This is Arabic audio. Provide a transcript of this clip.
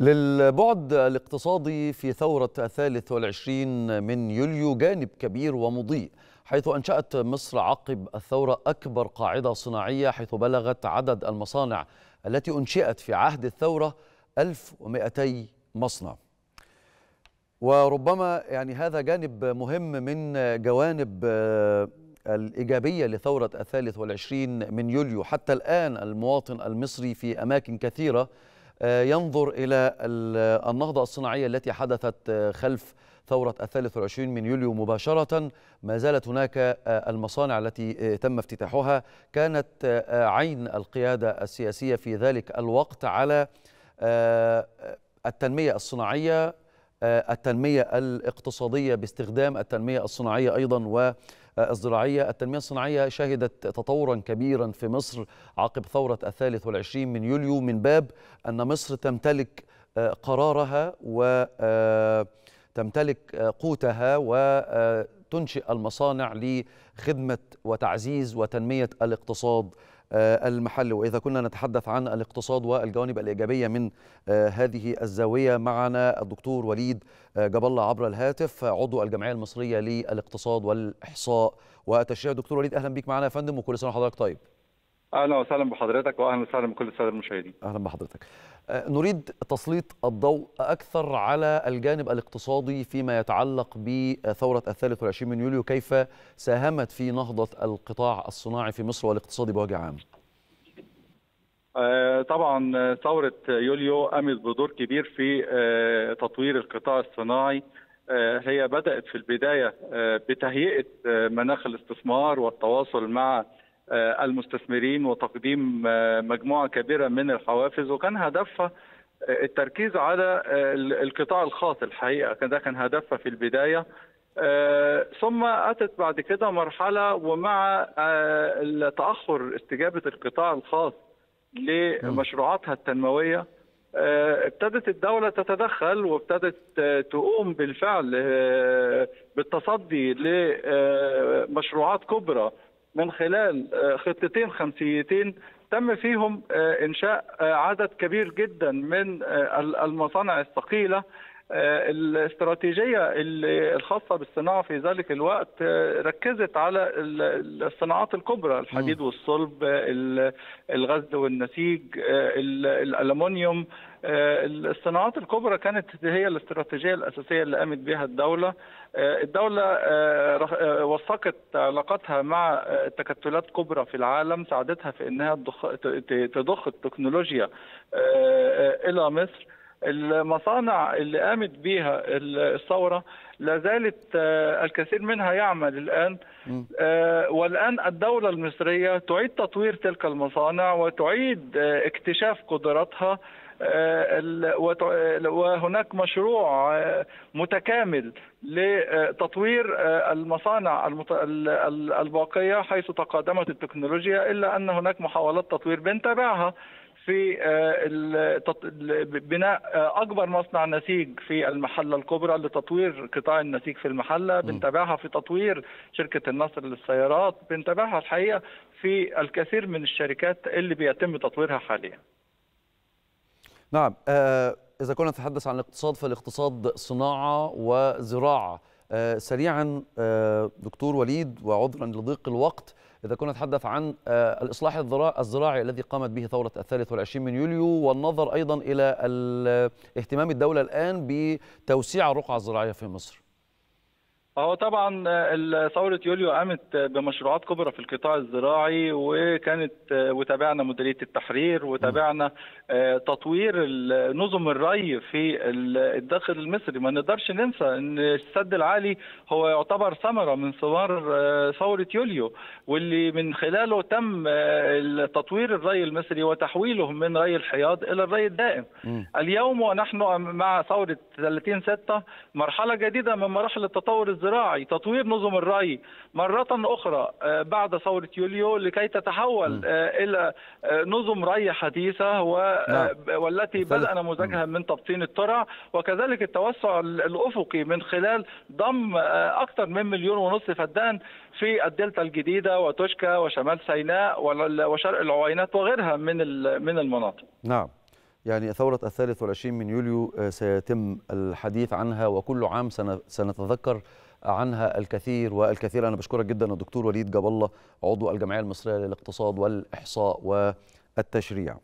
للبعد الاقتصادي في ثورة الثالث والعشرين من يوليو جانب كبير ومضيء حيث أنشأت مصر عقب الثورة أكبر قاعدة صناعية حيث بلغت عدد المصانع التي أنشئت في عهد الثورة 1200 مصنع وربما يعني هذا جانب مهم من جوانب آه، الإيجابية لثورة الثالث والعشرين من يوليو حتى الآن المواطن المصري في أماكن كثيرة آه، ينظر إلى النهضة الصناعية التي حدثت آه، خلف ثورة الثالث والعشرين من يوليو مباشرة ما زالت هناك آه، المصانع التي تم افتتاحها كانت عين القيادة السياسية في ذلك الوقت على التنمية الصناعية آه، التنمية الاقتصادية باستخدام التنمية الصناعية أيضا و الزراعية التنمية الصناعية شهدت تطورا كبيرا في مصر عقب ثورة الثالث والعشرين من يوليو من باب أن مصر تمتلك آه، قرارها وتمتلك آه، قوتها و تنشئ المصانع لخدمة وتعزيز وتنمية الاقتصاد آه، المحلي وإذا كنا نتحدث عن الاقتصاد والجوانب الإيجابية من آه، هذه الزاوية معنا الدكتور وليد آه، جبلة عبر الهاتف عضو الجمعية المصرية للاقتصاد والإحصاء والتشريع دكتور وليد أهلا بك معنا يا فندم وكل سنة وحضرتك طيب اهلا وسهلا بحضرتك واهلا وسهلا بكل الساده المشاهدين. اهلا بحضرتك. آه، نريد تسليط الضوء اكثر على الجانب الاقتصادي فيما يتعلق بثوره الثالث والعشرين من يوليو، كيف ساهمت في نهضه القطاع الصناعي في مصر والاقتصادي بوجه عام؟ آه، طبعا ثوره يوليو قامت بدور كبير في آه، تطوير القطاع الصناعي هي بدات في البدايه بتهيئه مناخ الاستثمار والتواصل مع آه، المستثمرين وتقديم آه، مجموعه كبيره من الحوافز وكان هدفها آه، التركيز على القطاع الخاص الحقيقه ده كان هدفها في البدايه ثم اتت بعد كده مرحله ومع تاخر استجابه القطاع الخاص لمشروعاتها التنمويه ابتدت الدولة تتدخل وابتدت تقوم بالفعل بالتصدي لمشروعات كبرى من خلال آه، خطتين خمسيتين تم فيهم آه، انشاء آه، عدد كبير جدا من المصانع الثقيله آه، الاستراتيجية الخاصة بالصناعة في ذلك الوقت آه، ركزت على الصناعات الكبرى الحديد والصلب الغزل والنسيج آه، الالومنيوم الصناعات الكبرى كانت هي الاستراتيجيه الاساسيه اللي قامت بها الدوله الدوله وثقت علاقتها مع تكتلات كبرى في العالم ساعدتها في انها تضخ التكنولوجيا الى مصر المصانع اللي قامت بها الثورة لا زالت آه، الكثير منها يعمل الآن آه، والآن الدولة المصرية تعيد تطوير تلك المصانع وتعيد آه، اكتشاف قدراتها وهناك مشروع متكامل لتطوير المصانع الباقية حيث تقادمت التكنولوجيا إلا أن هناك محاولات تطوير بنتابعها في آه، بناء آه، اكبر مصنع نسيج في المحله الكبرى لتطوير قطاع النسيج في المحله بنتابعها في تطوير شركه النصر للسيارات بنتابعها الحقيقه في الكثير من الشركات اللي بيتم تطويرها حاليا نعم آه، اذا كنا نتحدث عن الاقتصاد فالاقتصاد صناعه وزراعه سريعا دكتور وليد وعذرا لضيق الوقت إذا كنا نتحدث عن آه، الإصلاح الزراعي الذي قامت به ثورة الثالث والعشرين من يوليو والنظر أيضا إلى اهتمام الدولة الآن بتوسيع الرقعة الزراعية في مصر هو طبعا آه، ثورة يوليو قامت بمشروعات كبرى في القطاع الزراعي وكانت آه، وتابعنا مديرية التحرير وتابعنا آه، تطوير نظم الري في الداخل المصري ما نقدرش ننسى ان السد العالي هو يعتبر ثمرة من ثمار ثورة يوليو واللي من خلاله تم تطوير الري المصري وتحويله من ري الحياض إلى الري الدائم اليوم ونحن مع ثورة 30 6 مرحلة جديدة من مراحل التطور الزراعي الزراعي تطوير نظم الري مرة أخرى آه، بعد ثورة يوليو لكي تتحول م. آه، إلى آه، نظم ري حديثة و... نعم. والتي بدأنا نموذجها من تبطين الترع وكذلك التوسع الأفقي من خلال ضم أكثر من مليون ونصف فدان في الدلتا الجديدة وتوشكا وشمال سيناء وشرق العوينات وغيرها من من المناطق. نعم. يعني ثورة الثالث والعشرين من يوليو آه، سيتم الحديث عنها وكل عام سنتذكر عنها الكثير والكثير أنا بشكرك جدا الدكتور وليد جاب الله عضو الجمعية المصرية للاقتصاد والإحصاء والتشريع